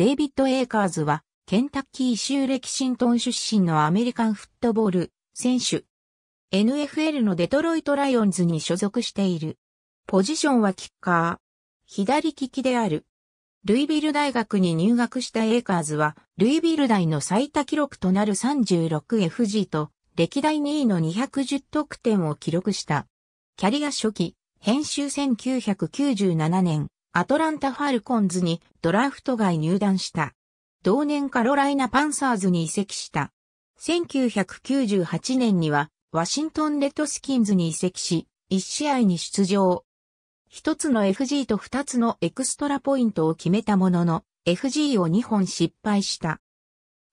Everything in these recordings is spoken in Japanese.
デイビッド・エーカーズは、ケンタッキー州レキシントン出身のアメリカンフットボール選手。NFL のデトロイト・ライオンズに所属している。ポジションはキッカー。左利きである。ルイビル大学に入学したエーカーズは、ルイビル大の最多記録となる 36FG と、歴代2位の210得点を記録した。キャリア初期、編集1997年、アトランタ・ファルコンズにドラフト外入団した。同年カロライナ・パンサーズに移籍した。1998年にはワシントン・レッドスキンズに移籍し、1試合に出場。1つの FG と2つのエクストラポイントを決めたものの、FG を2本失敗した。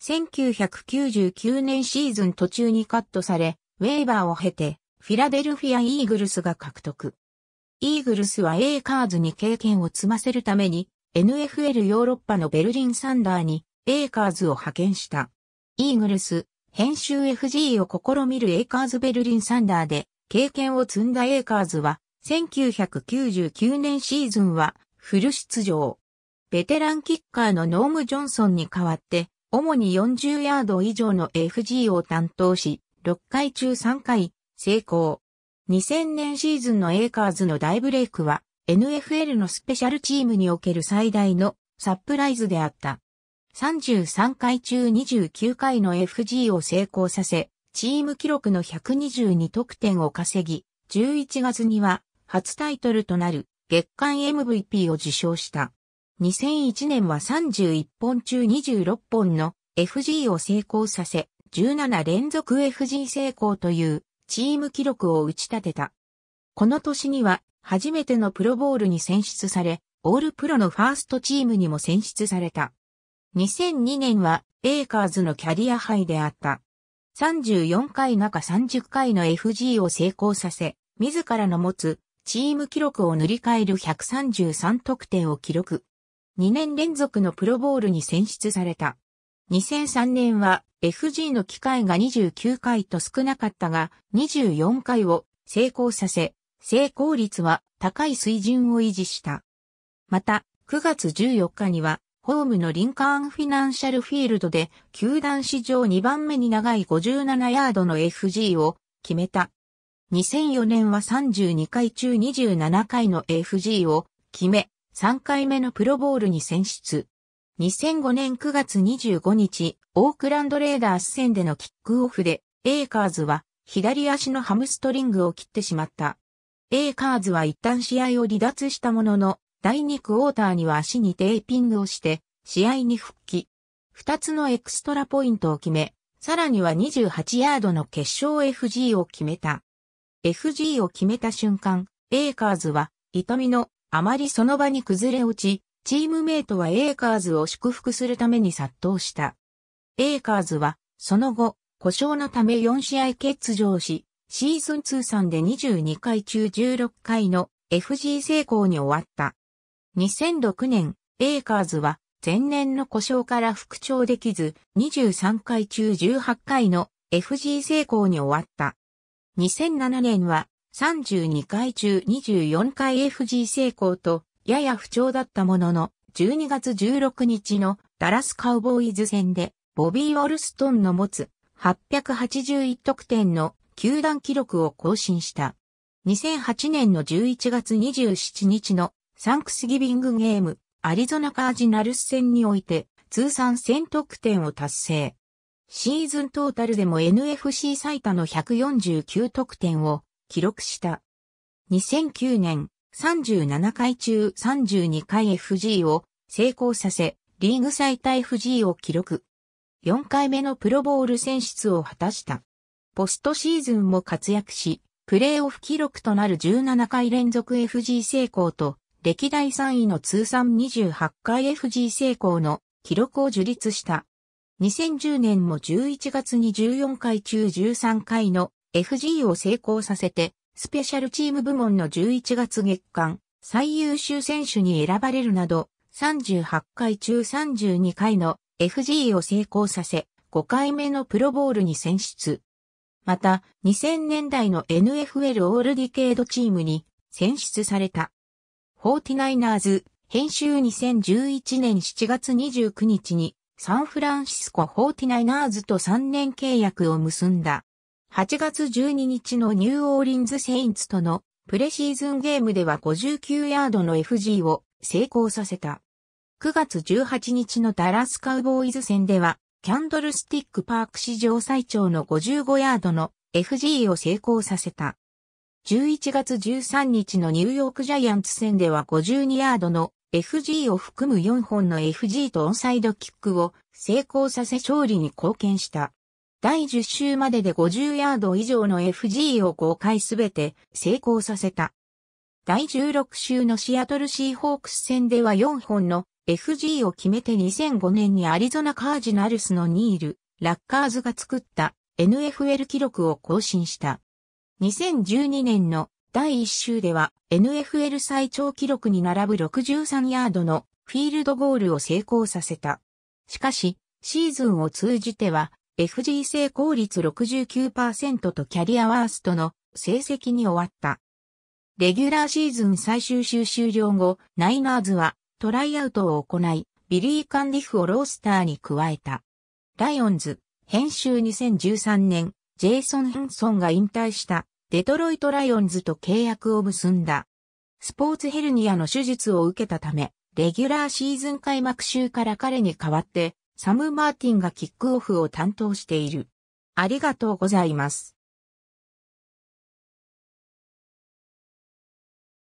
1999年シーズン途中にカットされ、ウェーバーを経て、フィラデルフィア・イーグルスが獲得。イーグルスは A カーズに経験を積ませるために NFL ヨーロッパのベルリンサンダーに A カーズを派遣した。イーグルス、編集 FG を試みる A カーズベルリンサンダーで経験を積んだ A カーズは1999年シーズンはフル出場。ベテランキッカーのノーム・ジョンソンに代わって主に40ヤード以上の FG を担当し6回中3回成功。2000年シーズンのエイカーズの大ブレイクは NFL のスペシャルチームにおける最大のサプライズであった。33回中29回の FG を成功させ、チーム記録の122得点を稼ぎ、11月には初タイトルとなる月間 MVP を受賞した。2001年は31本中26本の FG を成功させ、17連続 FG 成功というチーム記録を打ち立てた。この年には初めてのプロボールに選出され、オールプロのファーストチームにも選出された。2002年はエイカーズのキャリアハイであった。34回中30回の FG を成功させ、自らの持つチーム記録を塗り替える133得点を記録。2年連続のプロボールに選出された。2003年は FG の機会が29回と少なかったが24回を成功させ、成功率は高い水準を維持した。また、9月14日には、ホームのリンカーンフィナンシャルフィールドで、球団史上2番目に長い57ヤードの FG を決めた。2004年は32回中27回の FG を決め、3回目のプロボールに選出。2005年9月25日、オークランドレーダース戦でのキックオフで、エイカーズは左足のハムストリングを切ってしまった。エイカーズは一旦試合を離脱したものの、第2クォーターには足にテーピングをして、試合に復帰。2つのエクストラポイントを決め、さらには28ヤードの決勝 FG を決めた。FG を決めた瞬間、エイカーズは痛みのあまりその場に崩れ落ち、チームメイトはエーカーズを祝福するために殺到した。エーカーズは、その後、故障のため4試合欠場し、シーズン通算で22回中16回の FG 成功に終わった。2006年、エーカーズは前年の故障から復調できず、23回中18回の FG 成功に終わった。2007年は32回中24回 FG 成功とやや不調だったものの、12月16日のダラスカウボーイズ戦で、ボビー・ウォルストンの持つ881得点の球団記録を更新した。2008年の11月27日のサンクスギビングゲーム、アリゾナカージナルス戦において、通算1000得点を達成。シーズントータルでも NFC 最多の149得点を記録した。2009年37回中32回 FG を成功させ、リーグ最多 FG を記録。4回目のプロボール選出を果たした。ポストシーズンも活躍し、プレーオフ記録となる17回連続 FG 成功と、歴代3位の通算28回 FG 成功の記録を樹立した。2010年も11月に14回中13回の FG を成功させて、スペシャルチーム部門の11月月間最優秀選手に選ばれるなど、38回中32回の FG を成功させ、5回目のプロボールに選出。また、2000年代の NFL オールディケードチームに選出された。49ers 編集2011年7月29日にサンフランシスコ 49ers と3年契約を結んだ。8月12日のニューオーリンズ・セインツとのプレシーズンゲームでは59ヤードの FG を成功させた。9月18日のダラスカウボーイズ戦では、キャンドルスティックパーク史上最長の55ヤードの FG を成功させた。11月13日のニューヨークジャイアンツ戦では52ヤードの FG を含む4本の FG とオンサイドキックを成功させ勝利に貢献した。第10周までで50ヤード以上の FG を公開すべて成功させた。第16週のシアトルシーホークス戦では4本の FG を決めて2005年にアリゾナカージナルスのニール・ラッカーズが作った NFL 記録を更新した。2012年の第1週では NFL 最長記録に並ぶ63ヤードのフィールドゴールを成功させた。しかし、シーズンを通じては FG 成功率69%とキャリアワーストの成績に終わった。レギュラーシーズン最終週終了後、ナイナーズはトライアウトを行い、ビリー・カンディフをロースターに加えた。ライオンズ、編集2013年、ジェイソン・ヘンソンが引退したデトロイト・ライオンズと契約を結んだ。スポーツヘルニアの手術を受けたため、レギュラーシーズン開幕週から彼に代わってサム・マーティンがキックオフを担当している。ありがとうございます。